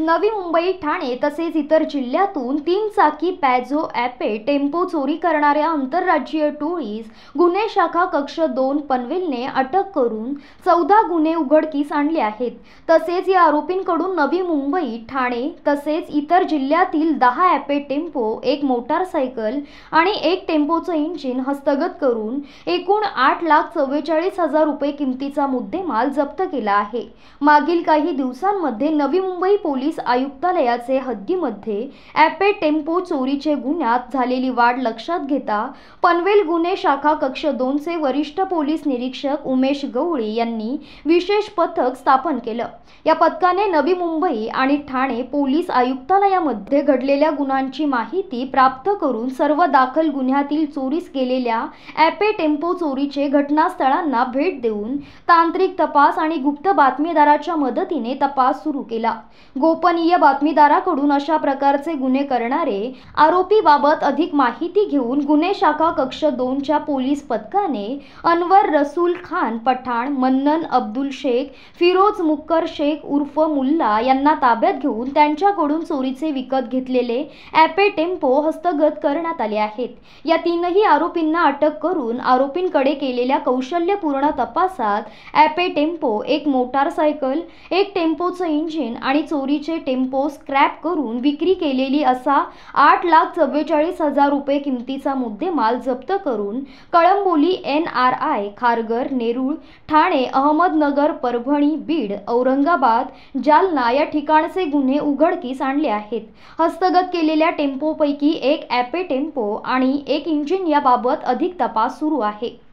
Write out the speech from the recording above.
नवी मुंबई ठाणे तसेच इतर जिल्ह्यातून तीन चाकी पॅझो ॲपे टेम्पो चोरी करणाऱ्या आंतरराज्यीय टोळीस गुन्हे शाखा कक्ष दोन पनवेलने अटक करून चौदा गुन्हे उघडकीस आणले आहेत तसेच या आरोपींकडून नवी मुंबई ठाणे तसेच इतर जिल्ह्यातील दहा ॲपे टेम्पो एक मोटारसायकल आणि एक टेम्पोचं इंजिन हस्तगत करून एकूण आठ लाख चव्वेचाळीस हजार रुपये किमतीचा मुद्देमाल जप्त केला आहे मागील काही दिवसांमध्ये नवी मुंबई पोलीस पोलीस आयुक्तालयाचे हद्दीमध्ये ॲपे टेम्पो चोरीचे गुन्ह्यात झालेली वाढ लक्षात घेता पनवेल गुन्हे शाखा कक्ष दोनचे वरिष्ठ पोलीस निरीक्षक उमेश गवळी यांनी विशेष पथक स्थापन केलं या पथकाने नवी मुंबई आणि ठाणे पोलीस आयुक्तालयामध्ये घडलेल्या गुन्ह्यांची माहिती प्राप्त करून सर्व दाखल गुन्ह्यातील चोरीस केलेल्या ॲपे टेम्पो चोरीचे घटनास्थळांना भेट देऊन तांत्रिक तपास आणि गुप्त बातमीदाराच्या मदतीने तपास सुरू केला गोप गोपनीय बातमीदाराकडून अशा प्रकारचे गुन्हे करणारे आरोपीबाबत अधिक माहिती घेऊन गुन्हे शाखा कक्ष दोनच्या पोलीस पथकाने अनवर रसूल खान पठाण मन्नन अब्दुल शेख फिरोज मुक्कर शेख उर्फ मुल्ला यांना ताब्यात घेऊन त्यांच्याकडून चोरीचे विकत घेतलेले ॲपे टेम्पो हस्तगत करण्यात आले आहेत या तीनही आरोपींना अटक करून आरोपींकडे केलेल्या कौशल्यपूर्ण तपासात ॲपे टेम्पो एक मोटारसायकल एक टेम्पोचं इंजिन आणि चोरी तीनशे टेम्पो स्क्रॅप करून विक्री केलेली असा आठ लाख चव्वेचाळीस हजार रुपये किमतीचा मुद्देमाल जप्त करून Kalamboli N R I Kharghar Nerul Thane Ahmednagar Parbhani Beed Aurangabad Jalna या ठिकाणचे गुन्हे उघडकीस आणले आहेत हस्तगत केलेल्या टेम्पोपैकी एक ॲपे टेम्पो आणि एक इंजिन याबाबत अधिक तपास सुरू आहे